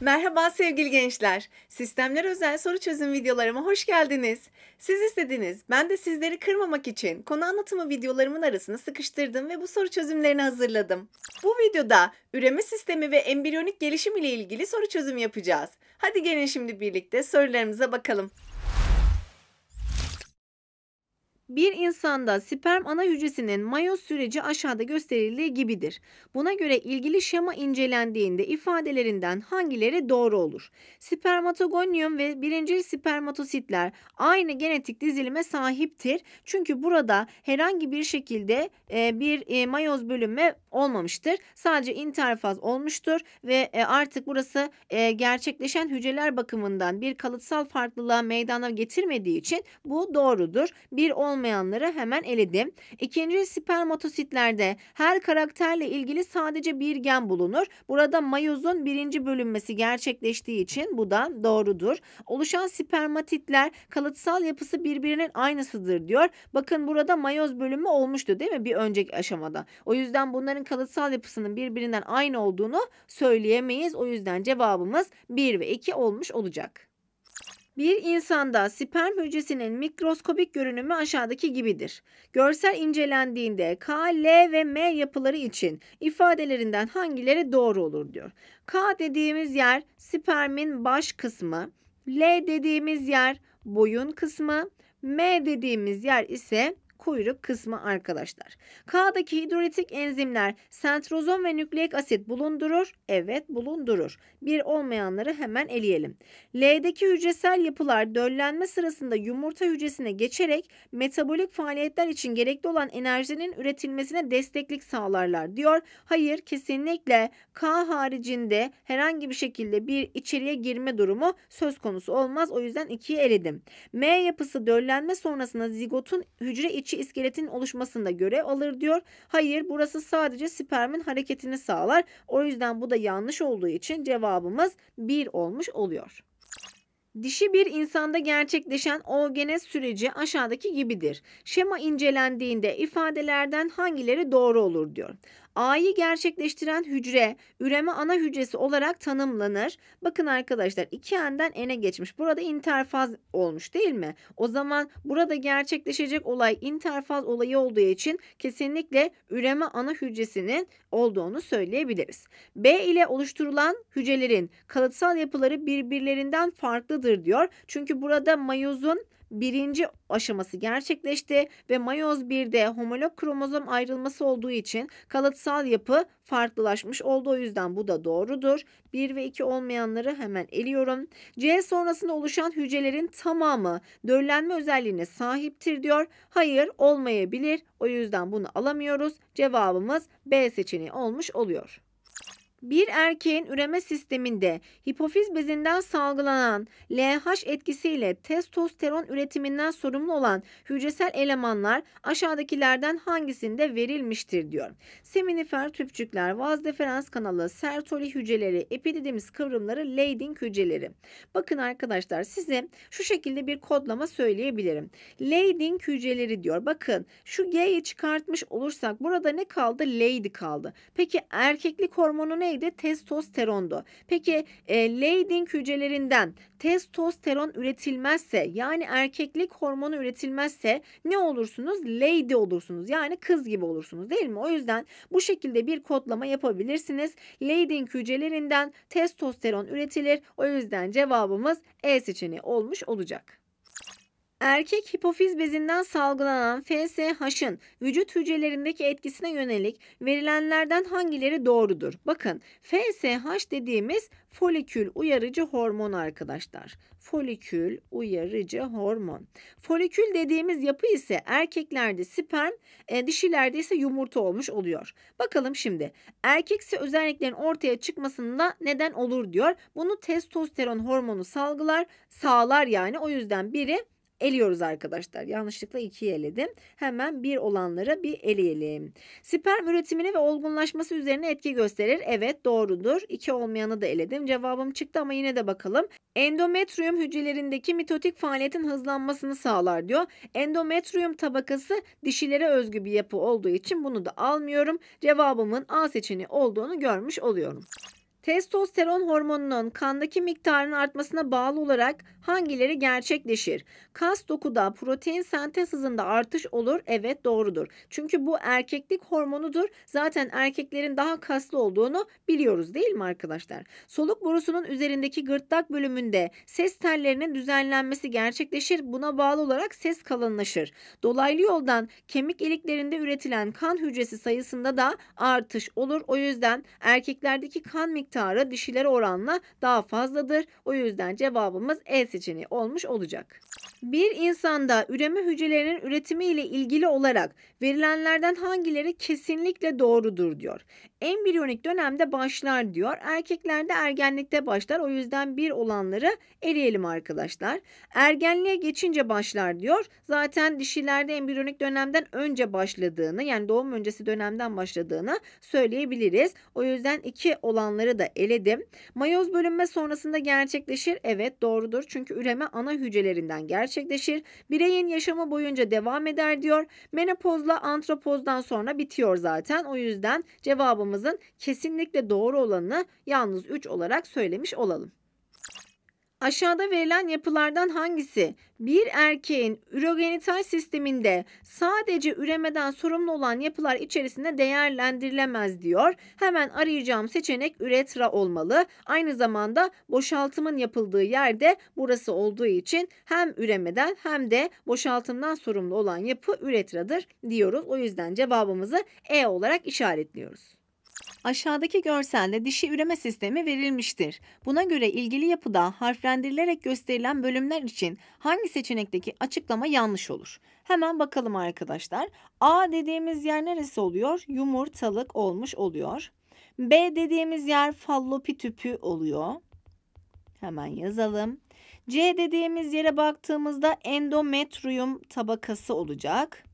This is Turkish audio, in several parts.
Merhaba sevgili gençler. Sistemler özel soru çözüm videolarıma hoş geldiniz. Siz istediniz. Ben de sizleri kırmamak için konu anlatımı videolarımın arasını sıkıştırdım ve bu soru çözümlerini hazırladım. Bu videoda üreme sistemi ve embriyonik gelişim ile ilgili soru çözüm yapacağız. Hadi gelin şimdi birlikte sorularımıza bakalım. Bir insanda sperm ana hücresinin mayoz süreci aşağıda gösterildiği gibidir. Buna göre ilgili şema incelendiğinde ifadelerinden hangileri doğru olur? Spermatogonium ve birinci spermatositler aynı genetik dizilime sahiptir. Çünkü burada herhangi bir şekilde e, bir e, mayoz bölünme olmamıştır. Sadece interfaz olmuştur ve e, artık burası e, gerçekleşen hücreler bakımından bir kalıtsal farklılığa meydana getirmediği için bu doğrudur. Bir olmayanları hemen eledim. İkinci spermatositlerde her karakterle ilgili sadece bir gen bulunur. Burada mayozun birinci bölünmesi gerçekleştiği için bu da doğrudur. Oluşan spermatitler kalıtsal yapısı birbirinin aynısıdır diyor. Bakın burada mayoz bölünme olmuştu değil mi bir önceki aşamada. O yüzden bunların bunların kalıtsal yapısının birbirinden aynı olduğunu söyleyemeyiz. O yüzden cevabımız 1 ve 2 olmuş olacak. Bir insanda sperm hücresinin mikroskobik görünümü aşağıdaki gibidir. Görsel incelendiğinde K, L ve M yapıları için ifadelerinden hangileri doğru olur diyor. K dediğimiz yer spermin baş kısmı, L dediğimiz yer boyun kısmı, M dediğimiz yer ise kuyruk kısmı arkadaşlar. K'daki hidrolitik enzimler sentrozom ve nükleik asit bulundurur. Evet bulundurur. Bir olmayanları hemen eleyelim. L'deki hücresel yapılar döllenme sırasında yumurta hücresine geçerek metabolik faaliyetler için gerekli olan enerjinin üretilmesine desteklik sağlarlar diyor. Hayır kesinlikle K haricinde herhangi bir şekilde bir içeriye girme durumu söz konusu olmaz. O yüzden 2'yi eledim. M yapısı döllenme sonrasında zigotun hücre içi içi iskeletin oluşmasında görev alır diyor. Hayır burası sadece spermin hareketini sağlar. O yüzden bu da yanlış olduğu için cevabımız 1 olmuş oluyor. Dişi bir insanda gerçekleşen oogenez süreci aşağıdaki gibidir. Şema incelendiğinde ifadelerden hangileri doğru olur diyor. A'yı gerçekleştiren hücre üreme ana hücresi olarak tanımlanır. Bakın arkadaşlar 2N'den N'e geçmiş. Burada interfaz olmuş değil mi? O zaman burada gerçekleşecek olay interfaz olayı olduğu için kesinlikle üreme ana hücresinin olduğunu söyleyebiliriz. B ile oluşturulan hücrelerin kalıtsal yapıları birbirlerinden farklıdır diyor. Çünkü burada mayozun birinci aşaması gerçekleşti ve mayoz 1'de homolog kromozom ayrılması olduğu için kalıtsal yapı farklılaşmış oldu. O yüzden bu da doğrudur. 1 ve 2 olmayanları hemen eliyorum. C sonrasında oluşan hücrelerin tamamı döllenme özelliğine sahiptir diyor. Hayır olmayabilir. O yüzden bunu alamıyoruz. Cevabımız B seçeneği olmuş oluyor. Bir erkeğin üreme sisteminde hipofiz bezinden salgılanan LH etkisiyle testosteron üretiminden sorumlu olan hücresel elemanlar aşağıdakilerden hangisinde verilmiştir diyor. Seminifer tüpçükler, vaz deferans kanalı, sertoli hücreleri, epididimis kıvrımları, Leydig hücreleri. Bakın arkadaşlar size şu şekilde bir kodlama söyleyebilirim. Leydig hücreleri diyor. Bakın şu G'yi çıkartmış olursak burada ne kaldı? Leydi kaldı. Peki erkeklik hormonu ne neydi? Testosterondu. Peki e, Leydig hücrelerinden testosteron üretilmezse yani erkeklik hormonu üretilmezse ne olursunuz? Lady olursunuz. Yani kız gibi olursunuz değil mi? O yüzden bu şekilde bir kodlama yapabilirsiniz. Leydig hücrelerinden testosteron üretilir. O yüzden cevabımız E seçeneği olmuş olacak. Erkek hipofiz bezinden salgılanan FSH'ın vücut hücrelerindeki etkisine yönelik verilenlerden hangileri doğrudur? Bakın FSH dediğimiz folikül uyarıcı hormon arkadaşlar. Folikül uyarıcı hormon. Folikül dediğimiz yapı ise erkeklerde sperm, e, dişilerde ise yumurta olmuş oluyor. Bakalım şimdi erkekse özelliklerin ortaya çıkmasında neden olur diyor. Bunu testosteron hormonu salgılar, sağlar yani o yüzden biri Eliyoruz arkadaşlar. Yanlışlıkla 2'yi eledim. Hemen 1 olanlara bir eleyelim. Sperm üretimini ve olgunlaşması üzerine etki gösterir. Evet doğrudur. 2 olmayanı da eledim. Cevabım çıktı ama yine de bakalım. Endometrium hücrelerindeki mitotik faaliyetin hızlanmasını sağlar diyor. Endometrium tabakası dişilere özgü bir yapı olduğu için bunu da almıyorum. Cevabımın A seçeneği olduğunu görmüş oluyorum. Testosteron hormonunun kandaki miktarının artmasına bağlı olarak hangileri gerçekleşir? Kas dokuda protein sentez hızında artış olur. Evet doğrudur. Çünkü bu erkeklik hormonudur. Zaten erkeklerin daha kaslı olduğunu biliyoruz değil mi arkadaşlar? Soluk borusunun üzerindeki gırtlak bölümünde ses tellerinin düzenlenmesi gerçekleşir. Buna bağlı olarak ses kalınlaşır. Dolaylı yoldan kemik iliklerinde üretilen kan hücresi sayısında da artış olur. O yüzden erkeklerdeki kan miktarı miktarı dişiler oranla daha fazladır. O yüzden cevabımız E seçeneği olmuş olacak. Bir insanda üreme hücrelerinin üretimi ile ilgili olarak verilenlerden hangileri kesinlikle doğrudur diyor. Embriyonik dönemde başlar diyor. Erkeklerde ergenlikte başlar. O yüzden bir olanları eleyelim arkadaşlar. Ergenliğe geçince başlar diyor. Zaten dişilerde embriyonik dönemden önce başladığını yani doğum öncesi dönemden başladığını söyleyebiliriz. O yüzden iki olanları da eledim. Mayoz bölünme sonrasında gerçekleşir. Evet doğrudur. Çünkü üreme ana hücrelerinden gerçekleşir. Bireyin yaşamı boyunca devam eder diyor. Menopozla antropozdan sonra bitiyor zaten. O yüzden cevabımızın kesinlikle doğru olanı yalnız 3 olarak söylemiş olalım. Aşağıda verilen yapılardan hangisi bir erkeğin ürogenital sisteminde sadece üremeden sorumlu olan yapılar içerisinde değerlendirilemez diyor. Hemen arayacağım seçenek üretra olmalı. Aynı zamanda boşaltımın yapıldığı yerde burası olduğu için hem üremeden hem de boşaltımdan sorumlu olan yapı üretradır diyoruz. O yüzden cevabımızı E olarak işaretliyoruz. Aşağıdaki görselde dişi üreme sistemi verilmiştir. Buna göre ilgili yapıda harflendirilerek gösterilen bölümler için hangi seçenekteki açıklama yanlış olur? Hemen bakalım arkadaşlar. A dediğimiz yer neresi oluyor? Yumurtalık olmuş oluyor. B dediğimiz yer fallopi tüpü oluyor. Hemen yazalım. C dediğimiz yere baktığımızda endometrium tabakası olacak.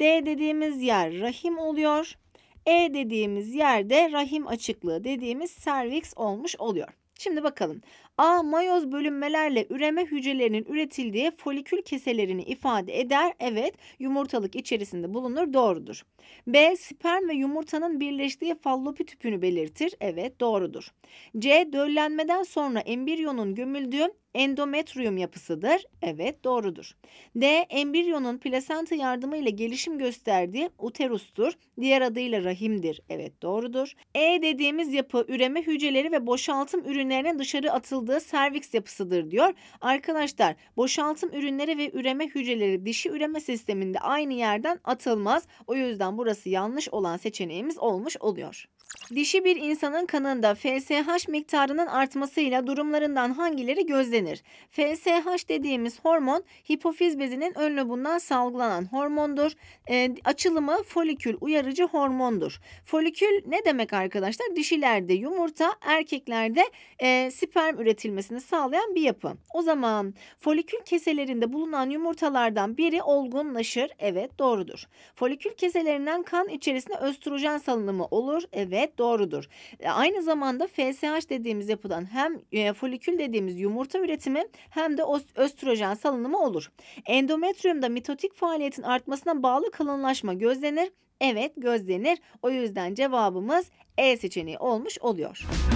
D dediğimiz yer rahim oluyor. E dediğimiz yerde rahim açıklığı dediğimiz serviks olmuş oluyor. Şimdi bakalım. A mayoz bölünmelerle üreme hücrelerinin üretildiği folikül keselerini ifade eder. Evet, yumurtalık içerisinde bulunur. Doğrudur. B sperm ve yumurtanın birleştiği fallopi tüpünü belirtir. Evet, doğrudur. C döllenmeden sonra embriyonun gömüldüğü Endometrium yapısıdır. Evet doğrudur. D. Embriyonun plasenta yardımıyla gelişim gösterdiği uterustur. Diğer adıyla rahimdir. Evet doğrudur. E dediğimiz yapı üreme hücreleri ve boşaltım ürünlerinin dışarı atıldığı serviks yapısıdır diyor. Arkadaşlar boşaltım ürünleri ve üreme hücreleri dişi üreme sisteminde aynı yerden atılmaz. O yüzden burası yanlış olan seçeneğimiz olmuş oluyor. Dişi bir insanın kanında FSH miktarının artmasıyla durumlarından hangileri gözlenir? denir. FSH dediğimiz hormon hipofiz bezinin ön lobundan salgılanan hormondur. E, açılımı folikül uyarıcı hormondur. Folikül ne demek arkadaşlar? Dişilerde yumurta, erkeklerde e, sperm üretilmesini sağlayan bir yapı. O zaman folikül keselerinde bulunan yumurtalardan biri olgunlaşır. Evet doğrudur. Folikül keselerinden kan içerisinde östrojen salınımı olur. Evet doğrudur. E, aynı zamanda FSH dediğimiz yapıdan hem e, folikül dediğimiz yumurta üretimi hem de östrojen salınımı olur. Endometriyumda mitotik faaliyetin artmasına bağlı kalınlaşma gözlenir. Evet gözlenir. O yüzden cevabımız E seçeneği olmuş oluyor.